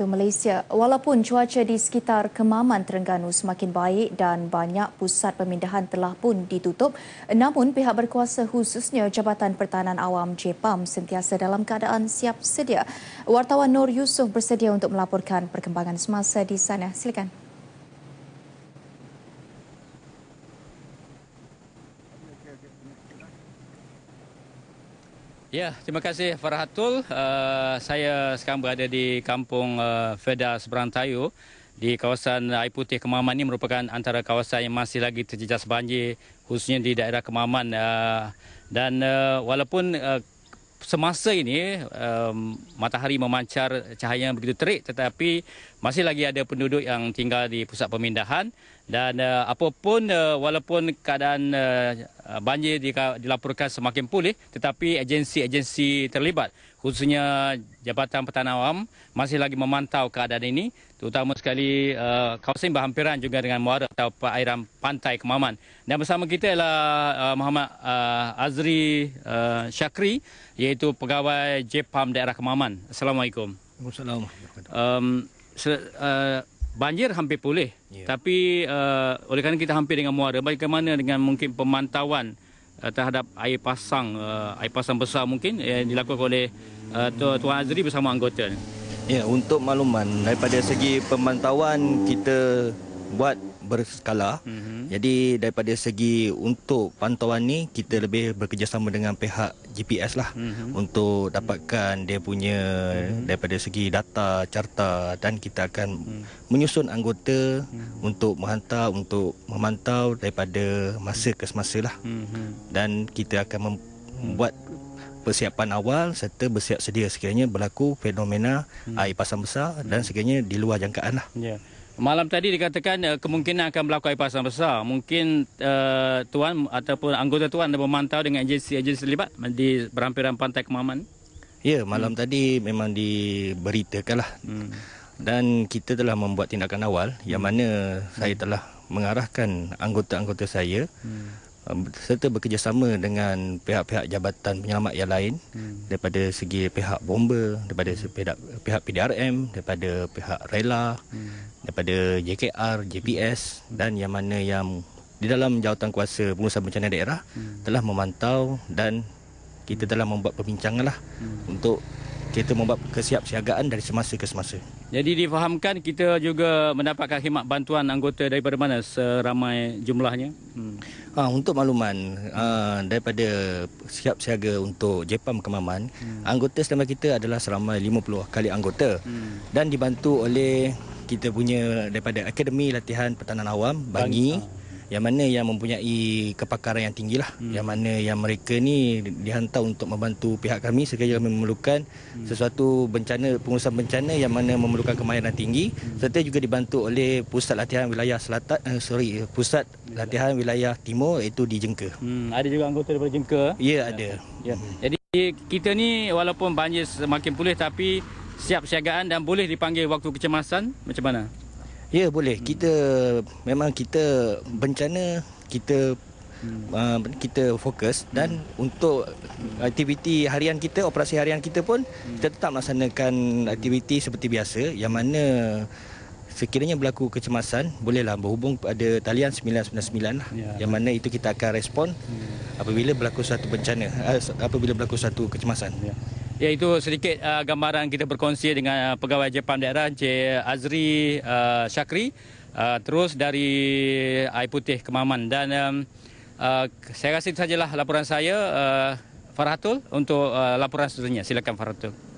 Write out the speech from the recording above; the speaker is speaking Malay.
waktu Malaysia. Walaupun cuaca di sekitar Kemaman Terengganu semakin baik dan banyak pusat pemindahan telah pun ditutup, namun pihak berkuasa khususnya Jabatan Pertahanan Awam JPAM sentiasa dalam keadaan siap sedia. Wartawan Nur Yusof bersedia untuk melaporkan perkembangan semasa di sana. Silakan. Ya, terima kasih Farhatul. Uh, saya sekarang berada di kampung uh, eh, Feda Seberantayu di kawasan Air Putih Kemaman ini merupakan antara kawasan yang masih lagi terjejas banjir khususnya di daerah Kemaman uh, dan uh, walaupun uh, semasa ini um, matahari memancar cahaya yang begitu terik tetapi masih lagi ada penduduk yang tinggal di pusat pemindahan dan uh, apapun uh, walaupun keadaan uh, Ah, banjir dilaporkan semakin pulih tetapi agensi-agensi terlibat khususnya Jabatan Pertanahan Awam masih lagi memantau keadaan ini terutama sekali uh, kawasan berhampiran juga dengan muara atau perairan pantai Kemaman. Dan bersama kita ialah uh, Muhammad uh, Azri uh, Syakri iaitu pegawai JPAM daerah Kemaman. Assalamualaikum. Assalamualaikum. Um, banjir hampir pulih yeah. tapi uh, oleh kerana kita hampir dengan muara bagaimana dengan mungkin pemantauan uh, terhadap air pasang uh, air pasang besar mungkin yang dilakukan oleh uh, tuan Azri bersama anggota ya yeah, untuk makluman daripada segi pemantauan kita buat berskala. Mm-hmm. Jadi daripada segi untuk pantauan ni kita lebih bekerjasama dengan pihak GPS lah mm-hmm. untuk dapatkan dia punya mm-hmm. daripada segi data, carta dan kita akan mm-hmm. menyusun anggota mm-hmm. untuk menghantar untuk memantau daripada masa ke semasa lah. Mm-hmm. Dan kita akan membuat persiapan awal serta bersiap sedia sekiranya berlaku fenomena mm-hmm. air pasang besar dan mhm. sekiranya di luar jangkaan lah. Yeah. Malam tadi dikatakan uh, kemungkinan akan berlaku air pasang besar. Mungkin uh, tuan ataupun anggota tuan ada memantau dengan agensi-agensi terlibat di berhampiran pantai Kemaman? Ya, malam hmm. tadi memang diberitakanlah. Hmm. Dan kita telah membuat tindakan awal yang hmm. mana hmm. saya telah mengarahkan anggota-anggota saya hmm. Um, serta bekerjasama dengan pihak-pihak jabatan penyelamat yang lain hmm. daripada segi pihak bomber, daripada pihak, pihak PDRM, daripada pihak rela, hmm. daripada JKR, JPS hmm. dan yang mana yang di dalam jawatan kuasa pengurusan bencana daerah hmm. telah memantau dan kita telah membuat perbincangan lah hmm. untuk kita membuat kesiapsiagaan dari semasa ke semasa. Jadi difahamkan kita juga mendapatkan khidmat bantuan anggota daripada mana seramai jumlahnya? Hmm. Ha, untuk makluman hmm. uh, daripada siap siaga untuk Jepam Kemaman, hmm. anggota selama kita adalah seramai 50 kali anggota hmm. dan dibantu oleh kita punya daripada Akademi Latihan Pertahanan Awam, Bangi. Bangi. Ah yang mana yang mempunyai kepakaran yang tinggi lah hmm. yang mana yang mereka ni dihantar untuk membantu pihak kami sekiranya kami memerlukan hmm. sesuatu bencana pengurusan bencana yang mana memerlukan kemahiran tinggi hmm. serta juga dibantu oleh pusat latihan wilayah selatan eh, sorry pusat ya. latihan wilayah timur iaitu di Jengka hmm. ada juga anggota daripada Jengka ya ada ya. Hmm. jadi kita ni walaupun banjir semakin pulih tapi siap siagaan dan boleh dipanggil waktu kecemasan macam mana Ya boleh. Hmm. Kita memang kita bencana kita hmm. uh, kita fokus dan hmm. untuk hmm. aktiviti harian kita, operasi harian kita pun hmm. kita tetap melaksanakan aktiviti hmm. seperti biasa yang mana sekiranya berlaku kecemasan bolehlah berhubung pada talian 999 lah ya. yang mana itu kita akan respon hmm. apabila berlaku satu bencana uh, apabila berlaku satu kecemasan ya. Ya itu sedikit uh, gambaran kita berkongsi dengan uh, pegawai Jepam daerah J Azri uh, Syakri uh, terus dari Air Putih Kemaman dan um, uh, saya kasih sajalah laporan saya uh, Farhatul untuk uh, laporan seterusnya silakan Farhatul.